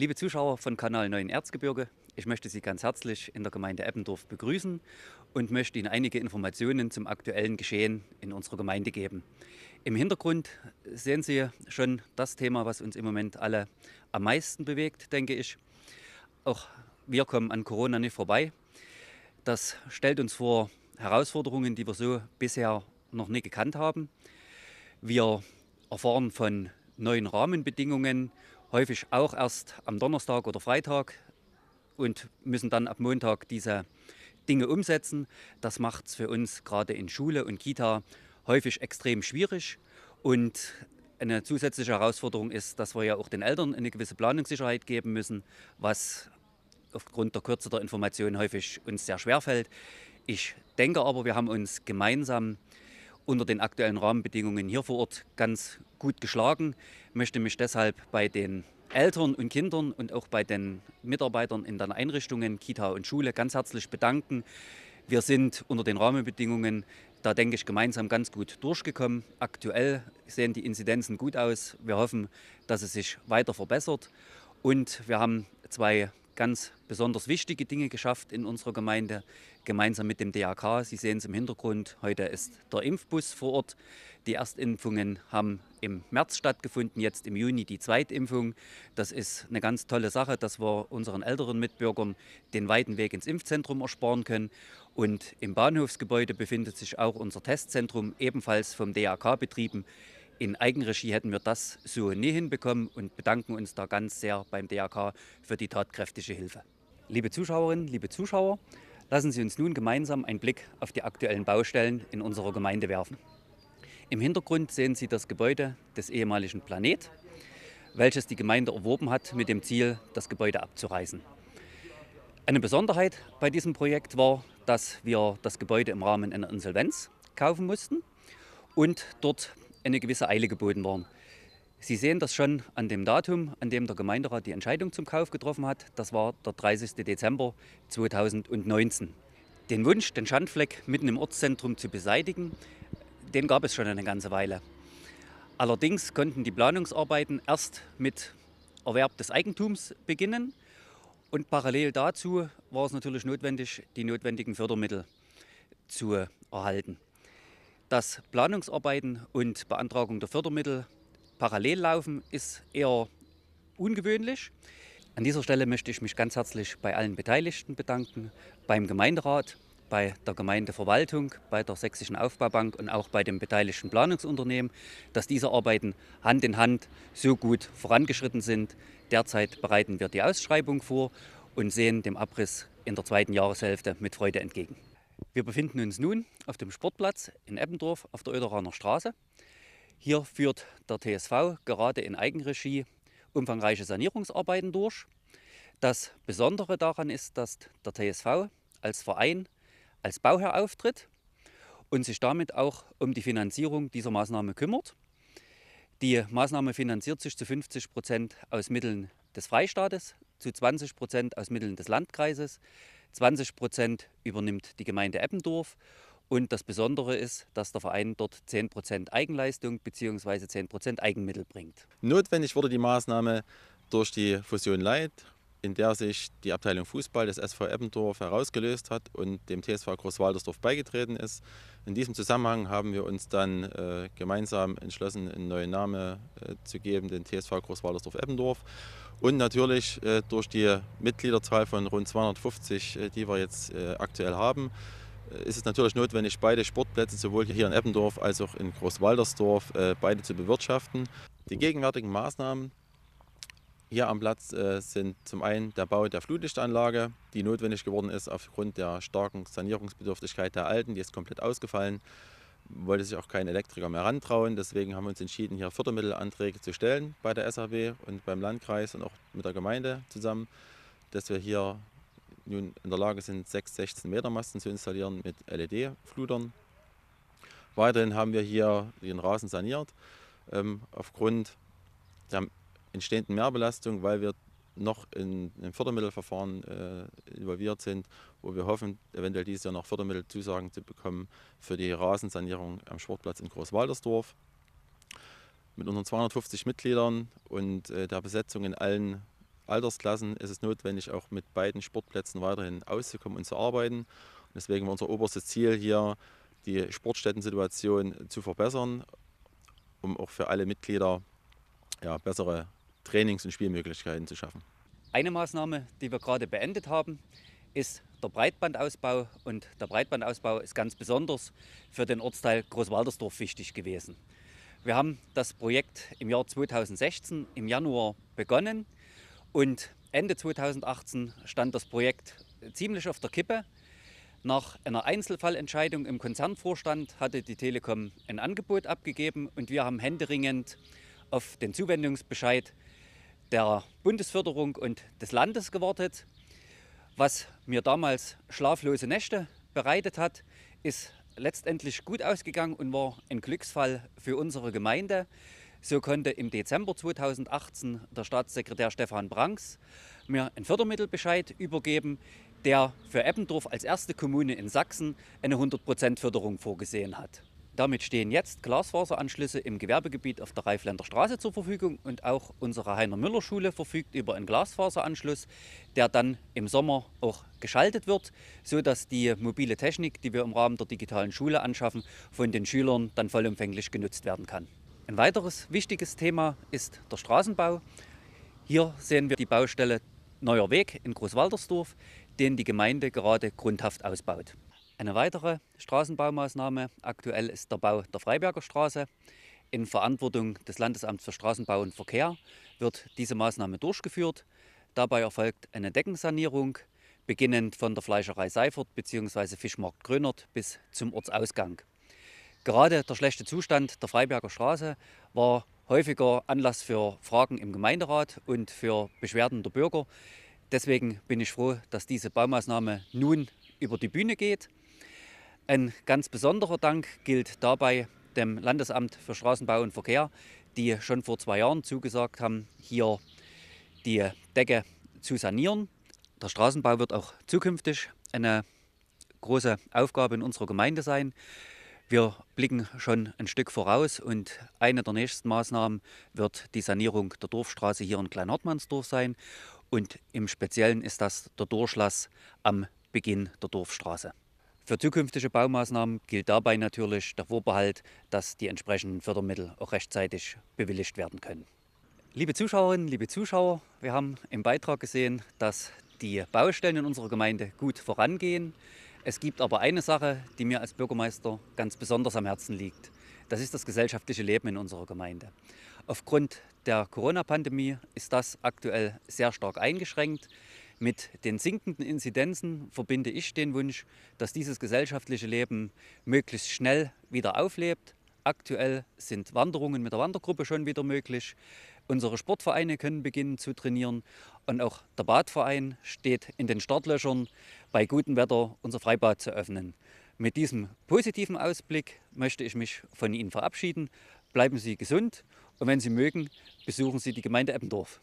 Liebe Zuschauer von Kanal 9 Erzgebirge, ich möchte Sie ganz herzlich in der Gemeinde Eppendorf begrüßen und möchte Ihnen einige Informationen zum aktuellen Geschehen in unserer Gemeinde geben. Im Hintergrund sehen Sie schon das Thema, was uns im Moment alle am meisten bewegt, denke ich. Auch wir kommen an Corona nicht vorbei. Das stellt uns vor Herausforderungen, die wir so bisher noch nie gekannt haben. Wir erfahren von neuen Rahmenbedingungen häufig auch erst am Donnerstag oder Freitag und müssen dann ab Montag diese Dinge umsetzen. Das macht es für uns gerade in Schule und Kita häufig extrem schwierig. Und eine zusätzliche Herausforderung ist, dass wir ja auch den Eltern eine gewisse Planungssicherheit geben müssen, was aufgrund der Kürze der Informationen häufig uns sehr schwer fällt. Ich denke aber, wir haben uns gemeinsam unter den aktuellen Rahmenbedingungen hier vor Ort ganz gut geschlagen. Ich möchte mich deshalb bei den Eltern und Kindern und auch bei den Mitarbeitern in den Einrichtungen, Kita und Schule ganz herzlich bedanken. Wir sind unter den Rahmenbedingungen, da denke ich, gemeinsam ganz gut durchgekommen. Aktuell sehen die Inzidenzen gut aus. Wir hoffen, dass es sich weiter verbessert. Und wir haben zwei ganz besonders wichtige Dinge geschafft in unserer Gemeinde, gemeinsam mit dem DAK. Sie sehen es im Hintergrund, heute ist der Impfbus vor Ort. Die Erstimpfungen haben im März stattgefunden, jetzt im Juni die Zweitimpfung. Das ist eine ganz tolle Sache, dass wir unseren älteren Mitbürgern den weiten Weg ins Impfzentrum ersparen können. Und im Bahnhofsgebäude befindet sich auch unser Testzentrum, ebenfalls vom DAK betrieben in Eigenregie hätten wir das so nie hinbekommen und bedanken uns da ganz sehr beim DRK für die tatkräftige Hilfe. Liebe Zuschauerinnen, liebe Zuschauer, lassen Sie uns nun gemeinsam einen Blick auf die aktuellen Baustellen in unserer Gemeinde werfen. Im Hintergrund sehen Sie das Gebäude des ehemaligen Planet, welches die Gemeinde erworben hat mit dem Ziel, das Gebäude abzureißen. Eine Besonderheit bei diesem Projekt war, dass wir das Gebäude im Rahmen einer Insolvenz kaufen mussten und dort eine gewisse Eile geboten war. Sie sehen das schon an dem Datum, an dem der Gemeinderat die Entscheidung zum Kauf getroffen hat. Das war der 30. Dezember 2019. Den Wunsch, den Schandfleck mitten im Ortszentrum zu beseitigen, den gab es schon eine ganze Weile. Allerdings konnten die Planungsarbeiten erst mit Erwerb des Eigentums beginnen und parallel dazu war es natürlich notwendig, die notwendigen Fördermittel zu erhalten dass Planungsarbeiten und Beantragung der Fördermittel parallel laufen, ist eher ungewöhnlich. An dieser Stelle möchte ich mich ganz herzlich bei allen Beteiligten bedanken, beim Gemeinderat, bei der Gemeindeverwaltung, bei der Sächsischen Aufbaubank und auch bei dem beteiligten Planungsunternehmen, dass diese Arbeiten Hand in Hand so gut vorangeschritten sind. Derzeit bereiten wir die Ausschreibung vor und sehen dem Abriss in der zweiten Jahreshälfte mit Freude entgegen. Wir befinden uns nun auf dem Sportplatz in Eppendorf auf der Oederaner Straße. Hier führt der TSV gerade in Eigenregie umfangreiche Sanierungsarbeiten durch. Das Besondere daran ist, dass der TSV als Verein, als Bauherr auftritt und sich damit auch um die Finanzierung dieser Maßnahme kümmert. Die Maßnahme finanziert sich zu 50 Prozent aus Mitteln des Freistaates, zu 20 Prozent aus Mitteln des Landkreises, 20 Prozent übernimmt die Gemeinde Eppendorf. Und das Besondere ist, dass der Verein dort 10% Eigenleistung bzw. 10% Eigenmittel bringt. Notwendig wurde die Maßnahme durch die Fusion Light in der sich die Abteilung Fußball des SV Eppendorf herausgelöst hat und dem TSV Großwaldersdorf beigetreten ist. In diesem Zusammenhang haben wir uns dann äh, gemeinsam entschlossen, einen neuen Namen äh, zu geben, den TSV Großwaldersdorf Eppendorf. Und natürlich äh, durch die Mitgliederzahl von rund 250, äh, die wir jetzt äh, aktuell haben, äh, ist es natürlich notwendig, beide Sportplätze sowohl hier in Eppendorf als auch in Großwaldersdorf beide zu bewirtschaften. Die gegenwärtigen Maßnahmen hier am Platz äh, sind zum einen der Bau der Flutlichtanlage, die notwendig geworden ist aufgrund der starken Sanierungsbedürftigkeit der alten, die ist komplett ausgefallen. Wollte sich auch kein Elektriker mehr rantrauen, deswegen haben wir uns entschieden, hier Fördermittelanträge zu stellen bei der SAW und beim Landkreis und auch mit der Gemeinde zusammen, dass wir hier nun in der Lage sind, 6 16 Meter Masten zu installieren mit LED-Flutern. Weiterhin haben wir hier den Rasen saniert. Ähm, aufgrund der entstehenden Mehrbelastung, weil wir noch in, einem Fördermittelverfahren äh, involviert sind, wo wir hoffen, eventuell dieses Jahr noch Fördermittelzusagen zu bekommen für die Rasensanierung am Sportplatz in Großwaldersdorf. Mit unseren 250 Mitgliedern und äh, der Besetzung in allen Altersklassen ist es notwendig, auch mit beiden Sportplätzen weiterhin auszukommen und zu arbeiten. Und deswegen war unser oberstes Ziel hier, die Sportstätten-Situation zu verbessern, um auch für alle Mitglieder ja, bessere Trainings- und Spielmöglichkeiten zu schaffen. Eine Maßnahme, die wir gerade beendet haben, ist der Breitbandausbau. Und der Breitbandausbau ist ganz besonders für den Ortsteil Großwaldersdorf wichtig gewesen. Wir haben das Projekt im Jahr 2016 im Januar begonnen und Ende 2018 stand das Projekt ziemlich auf der Kippe. Nach einer Einzelfallentscheidung im Konzernvorstand hatte die Telekom ein Angebot abgegeben und wir haben händeringend auf den Zuwendungsbescheid der Bundesförderung und des Landes gewartet. Was mir damals schlaflose Nächte bereitet hat, ist letztendlich gut ausgegangen und war ein Glücksfall für unsere Gemeinde. So konnte im Dezember 2018 der Staatssekretär Stefan Branks mir einen Fördermittelbescheid übergeben, der für Eppendorf als erste Kommune in Sachsen eine 100% Förderung vorgesehen hat. Damit stehen jetzt Glasfaseranschlüsse im Gewerbegebiet auf der Reifländer Straße zur Verfügung und auch unsere Heiner-Müller-Schule verfügt über einen Glasfaseranschluss, der dann im Sommer auch geschaltet wird, sodass die mobile Technik, die wir im Rahmen der digitalen Schule anschaffen, von den Schülern dann vollumfänglich genutzt werden kann. Ein weiteres wichtiges Thema ist der Straßenbau. Hier sehen wir die Baustelle Neuer Weg in Großwaldersdorf, den die Gemeinde gerade grundhaft ausbaut. Eine weitere Straßenbaumaßnahme aktuell ist der Bau der Freiberger Straße. In Verantwortung des Landesamts für Straßenbau und Verkehr wird diese Maßnahme durchgeführt. Dabei erfolgt eine Deckensanierung, beginnend von der Fleischerei Seifert bzw. Fischmarkt Grönert bis zum Ortsausgang. Gerade der schlechte Zustand der Freiberger Straße war häufiger Anlass für Fragen im Gemeinderat und für Beschwerden der Bürger. Deswegen bin ich froh, dass diese Baumaßnahme nun über die Bühne geht. Ein ganz besonderer Dank gilt dabei dem Landesamt für Straßenbau und Verkehr, die schon vor zwei Jahren zugesagt haben, hier die Decke zu sanieren. Der Straßenbau wird auch zukünftig eine große Aufgabe in unserer Gemeinde sein. Wir blicken schon ein Stück voraus und eine der nächsten Maßnahmen wird die Sanierung der Dorfstraße hier in Kleinhartmannsdorf sein. Und im Speziellen ist das der Durchlass am Beginn der Dorfstraße. Für zukünftige Baumaßnahmen gilt dabei natürlich der Vorbehalt, dass die entsprechenden Fördermittel auch rechtzeitig bewilligt werden können. Liebe Zuschauerinnen, liebe Zuschauer, wir haben im Beitrag gesehen, dass die Baustellen in unserer Gemeinde gut vorangehen. Es gibt aber eine Sache, die mir als Bürgermeister ganz besonders am Herzen liegt. Das ist das gesellschaftliche Leben in unserer Gemeinde. Aufgrund der Corona-Pandemie ist das aktuell sehr stark eingeschränkt. Mit den sinkenden Inzidenzen verbinde ich den Wunsch, dass dieses gesellschaftliche Leben möglichst schnell wieder auflebt. Aktuell sind Wanderungen mit der Wandergruppe schon wieder möglich. Unsere Sportvereine können beginnen zu trainieren und auch der Badverein steht in den Startlöchern, bei gutem Wetter unser Freibad zu öffnen. Mit diesem positiven Ausblick möchte ich mich von Ihnen verabschieden. Bleiben Sie gesund und wenn Sie mögen, besuchen Sie die Gemeinde Eppendorf.